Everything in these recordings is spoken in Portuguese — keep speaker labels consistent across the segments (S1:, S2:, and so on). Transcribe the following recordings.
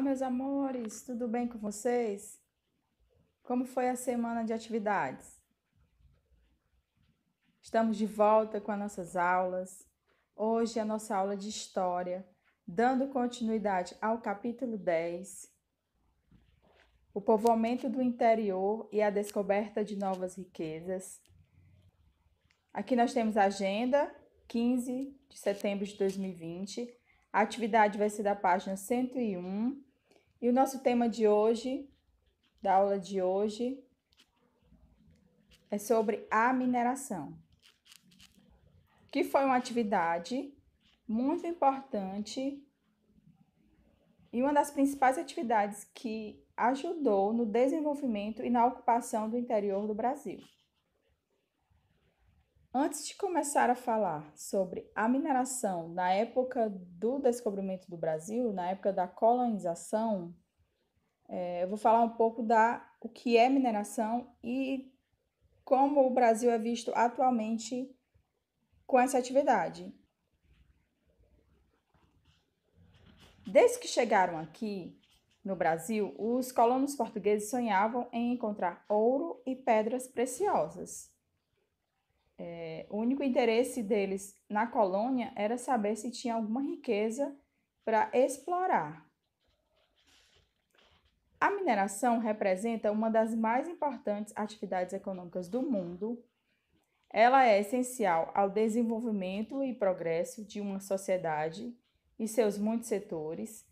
S1: Olá, meus amores, tudo bem com vocês? Como foi a semana de atividades? Estamos de volta com as nossas aulas. Hoje é a nossa aula de história, dando continuidade ao capítulo 10. O povoamento do interior e a descoberta de novas riquezas. Aqui nós temos a agenda 15 de setembro de 2020. A atividade vai ser da página 101 e o nosso tema de hoje, da aula de hoje, é sobre a mineração, que foi uma atividade muito importante e uma das principais atividades que ajudou no desenvolvimento e na ocupação do interior do Brasil. Antes de começar a falar sobre a mineração na época do descobrimento do Brasil, na época da colonização, é, eu vou falar um pouco da o que é mineração e como o Brasil é visto atualmente com essa atividade. Desde que chegaram aqui no Brasil, os colonos portugueses sonhavam em encontrar ouro e pedras preciosas. É, o único interesse deles na colônia era saber se tinha alguma riqueza para explorar. A mineração representa uma das mais importantes atividades econômicas do mundo. Ela é essencial ao desenvolvimento e progresso de uma sociedade e seus muitos setores,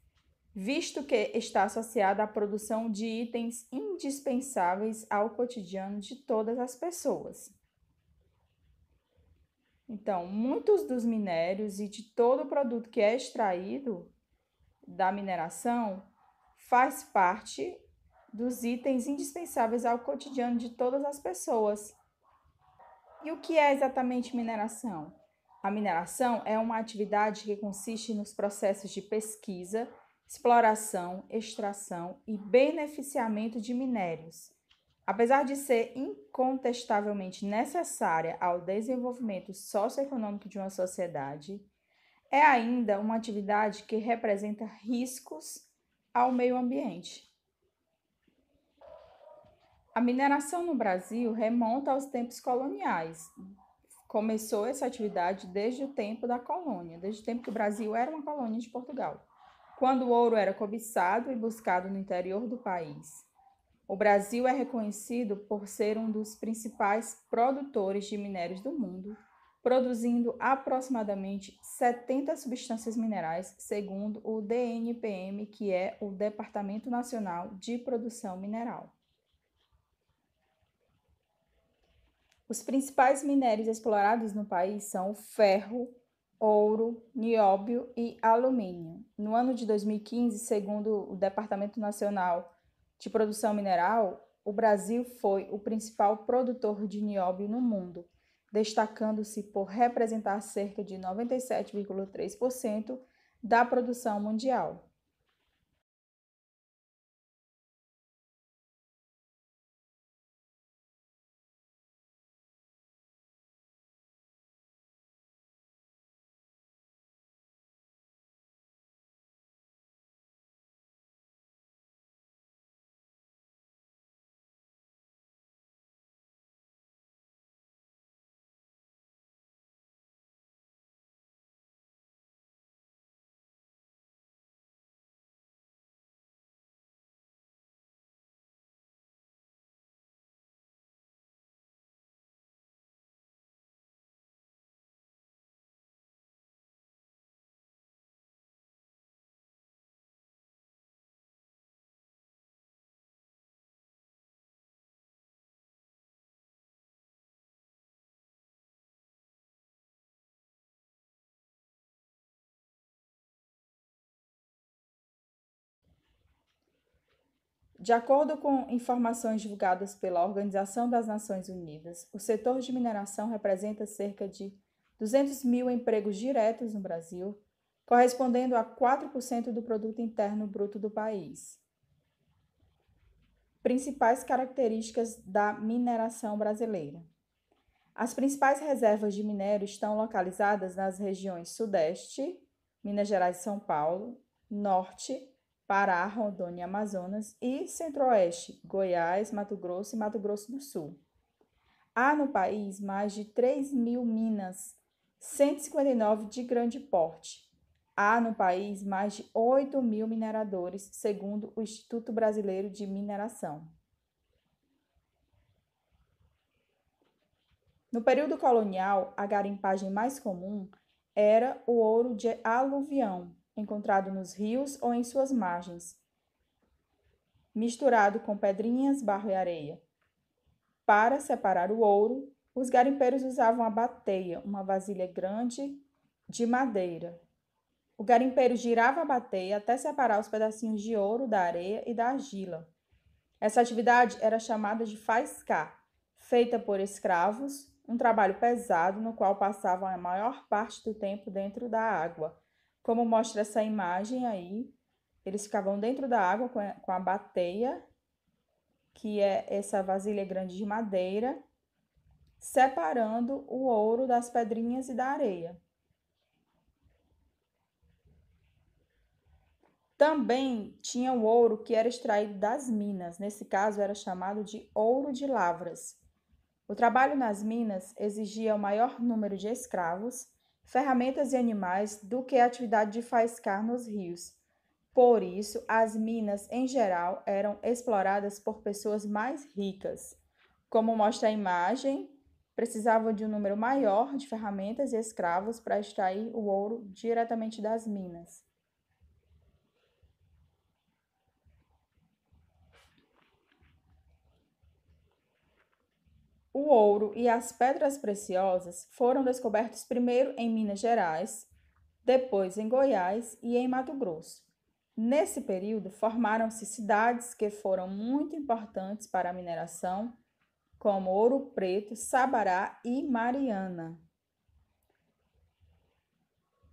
S1: visto que está associada à produção de itens indispensáveis ao cotidiano de todas as pessoas. Então, muitos dos minérios e de todo o produto que é extraído da mineração faz parte dos itens indispensáveis ao cotidiano de todas as pessoas. E o que é exatamente mineração? A mineração é uma atividade que consiste nos processos de pesquisa, exploração, extração e beneficiamento de minérios Apesar de ser incontestavelmente necessária ao desenvolvimento socioeconômico de uma sociedade, é ainda uma atividade que representa riscos ao meio ambiente. A mineração no Brasil remonta aos tempos coloniais. Começou essa atividade desde o tempo da colônia, desde o tempo que o Brasil era uma colônia de Portugal, quando o ouro era cobiçado e buscado no interior do país o Brasil é reconhecido por ser um dos principais produtores de minérios do mundo, produzindo aproximadamente 70 substâncias minerais, segundo o DNPM, que é o Departamento Nacional de Produção Mineral. Os principais minérios explorados no país são o ferro, ouro, nióbio e alumínio. No ano de 2015, segundo o Departamento Nacional de produção mineral, o Brasil foi o principal produtor de nióbio no mundo, destacando-se por representar cerca de 97,3% da produção mundial. De acordo com informações divulgadas pela Organização das Nações Unidas, o setor de mineração representa cerca de 200 mil empregos diretos no Brasil, correspondendo a 4% do produto interno bruto do país. Principais características da mineração brasileira. As principais reservas de minério estão localizadas nas regiões Sudeste, Minas Gerais e São Paulo, Norte, Pará, Rondônia e Amazonas, e Centro-Oeste, Goiás, Mato Grosso e Mato Grosso do Sul. Há no país mais de 3 mil minas, 159 de grande porte. Há no país mais de 8 mil mineradores, segundo o Instituto Brasileiro de Mineração. No período colonial, a garimpagem mais comum era o ouro de aluvião, encontrado nos rios ou em suas margens, misturado com pedrinhas, barro e areia. Para separar o ouro, os garimpeiros usavam a bateia, uma vasilha grande de madeira. O garimpeiro girava a bateia até separar os pedacinhos de ouro da areia e da argila. Essa atividade era chamada de faiscar, feita por escravos, um trabalho pesado no qual passavam a maior parte do tempo dentro da água, como mostra essa imagem aí, eles ficavam dentro da água com a, com a bateia, que é essa vasilha grande de madeira, separando o ouro das pedrinhas e da areia. Também tinha o ouro que era extraído das minas, nesse caso era chamado de ouro de lavras. O trabalho nas minas exigia o maior número de escravos ferramentas e animais do que a atividade de faiscar nos rios. Por isso, as minas em geral eram exploradas por pessoas mais ricas. Como mostra a imagem, precisavam de um número maior de ferramentas e escravos para extrair o ouro diretamente das minas. O ouro e as pedras preciosas foram descobertos primeiro em Minas Gerais, depois em Goiás e em Mato Grosso. Nesse período, formaram-se cidades que foram muito importantes para a mineração, como Ouro Preto, Sabará e Mariana.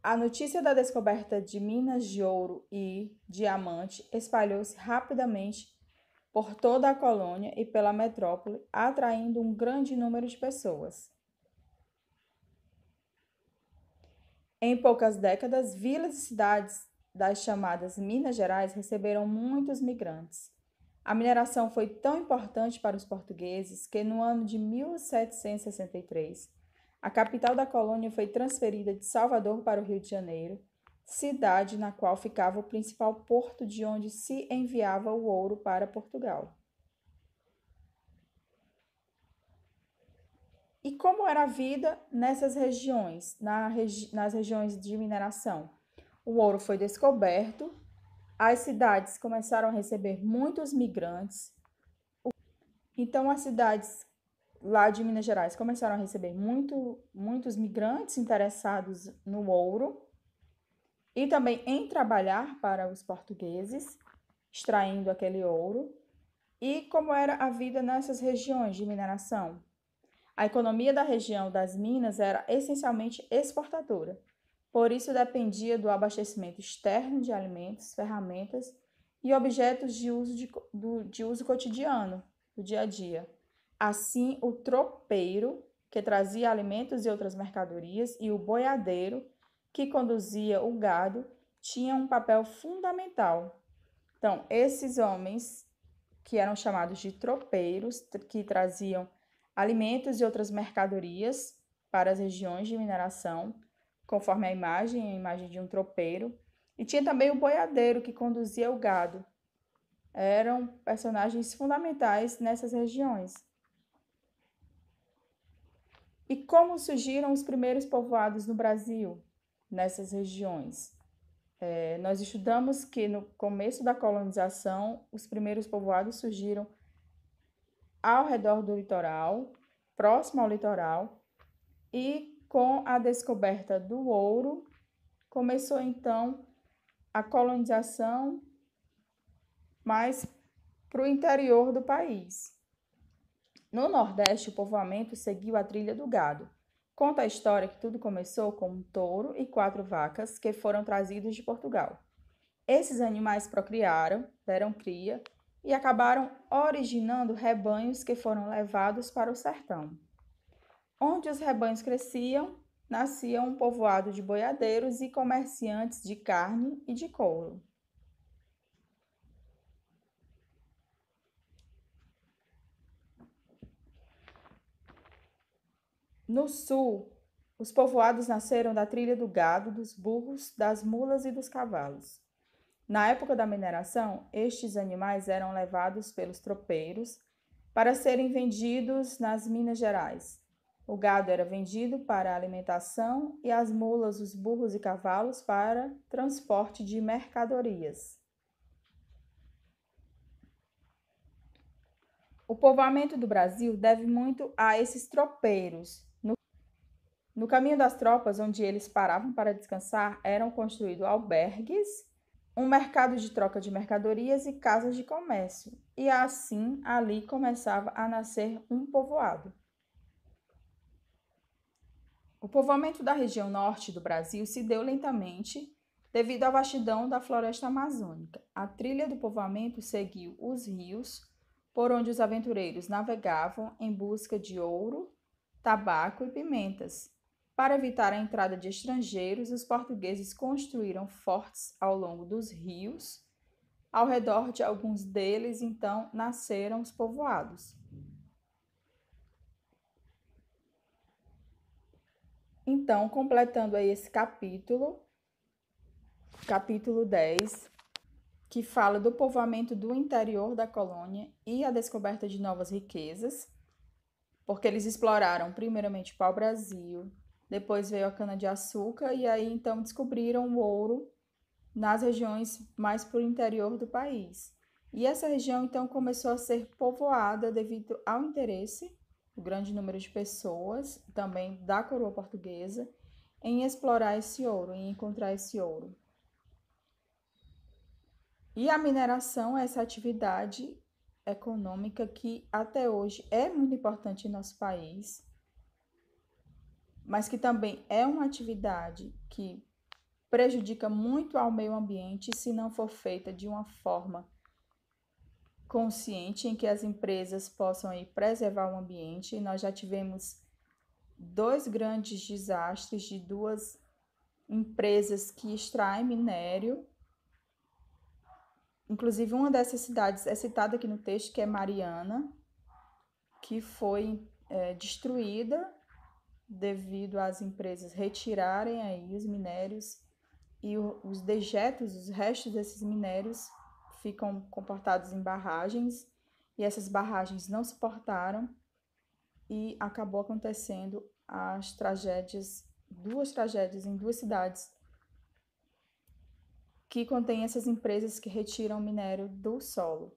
S1: A notícia da descoberta de minas de ouro e diamante espalhou-se rapidamente por toda a colônia e pela metrópole, atraindo um grande número de pessoas. Em poucas décadas, vilas e cidades das chamadas Minas Gerais receberam muitos migrantes. A mineração foi tão importante para os portugueses que, no ano de 1763, a capital da colônia foi transferida de Salvador para o Rio de Janeiro cidade na qual ficava o principal porto de onde se enviava o ouro para Portugal. E como era a vida nessas regiões, na regi nas regiões de mineração? O ouro foi descoberto, as cidades começaram a receber muitos migrantes. Então, as cidades lá de Minas Gerais começaram a receber muito, muitos migrantes interessados no ouro e também em trabalhar para os portugueses, extraindo aquele ouro, e como era a vida nessas regiões de mineração. A economia da região das minas era essencialmente exportadora, por isso dependia do abastecimento externo de alimentos, ferramentas e objetos de uso, de, do, de uso cotidiano, do dia a dia. Assim, o tropeiro, que trazia alimentos e outras mercadorias, e o boiadeiro, que conduzia o gado tinha um papel fundamental. Então, esses homens, que eram chamados de tropeiros, que traziam alimentos e outras mercadorias para as regiões de mineração, conforme a imagem, a imagem de um tropeiro. E tinha também o boiadeiro, que conduzia o gado. Eram personagens fundamentais nessas regiões. E como surgiram os primeiros povoados no Brasil? nessas regiões. É, nós estudamos que no começo da colonização, os primeiros povoados surgiram ao redor do litoral, próximo ao litoral, e com a descoberta do ouro, começou então a colonização mais para o interior do país. No Nordeste, o povoamento seguiu a trilha do gado Conta a história que tudo começou com um touro e quatro vacas que foram trazidos de Portugal. Esses animais procriaram, deram cria e acabaram originando rebanhos que foram levados para o sertão. Onde os rebanhos cresciam, nascia um povoado de boiadeiros e comerciantes de carne e de couro. No sul, os povoados nasceram da trilha do gado, dos burros, das mulas e dos cavalos. Na época da mineração, estes animais eram levados pelos tropeiros para serem vendidos nas Minas Gerais. O gado era vendido para alimentação e as mulas, os burros e cavalos para transporte de mercadorias. O povoamento do Brasil deve muito a esses tropeiros. No, no caminho das tropas, onde eles paravam para descansar, eram construídos albergues, um mercado de troca de mercadorias e casas de comércio. E assim ali começava a nascer um povoado. O povoamento da região norte do Brasil se deu lentamente devido à vastidão da floresta amazônica. A trilha do povoamento seguiu os rios por onde os aventureiros navegavam em busca de ouro, tabaco e pimentas. Para evitar a entrada de estrangeiros, os portugueses construíram fortes ao longo dos rios. Ao redor de alguns deles, então, nasceram os povoados. Então, completando aí esse capítulo, capítulo 10, que fala do povoamento do interior da colônia e a descoberta de novas riquezas, porque eles exploraram primeiramente o pau-brasil, depois veio a cana-de-açúcar e aí então descobriram o ouro nas regiões mais para o interior do país. E essa região então começou a ser povoada devido ao interesse, o grande número de pessoas, também da coroa portuguesa, em explorar esse ouro, em encontrar esse ouro. E a mineração é essa atividade econômica que até hoje é muito importante em nosso país, mas que também é uma atividade que prejudica muito ao meio ambiente se não for feita de uma forma consciente em que as empresas possam aí preservar o ambiente. Nós já tivemos dois grandes desastres de duas empresas que extraem minério Inclusive, uma dessas cidades é citada aqui no texto, que é Mariana, que foi é, destruída devido às empresas retirarem aí os minérios e o, os dejetos, os restos desses minérios ficam comportados em barragens e essas barragens não suportaram e acabou acontecendo as tragédias, duas tragédias em duas cidades que contém essas empresas que retiram minério do solo.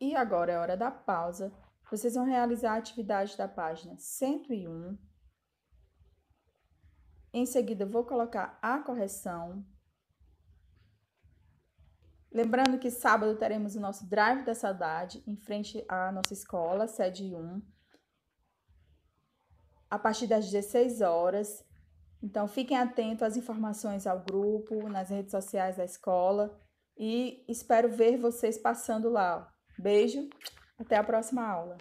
S1: E agora é hora da pausa. Vocês vão realizar a atividade da página 101. Em seguida, vou colocar a correção. Lembrando que sábado teremos o nosso Drive da Saudade em frente à nossa escola, sede 1, a partir das 16 horas. Então, fiquem atentos às informações ao grupo, nas redes sociais da escola e espero ver vocês passando lá. Beijo, até a próxima aula.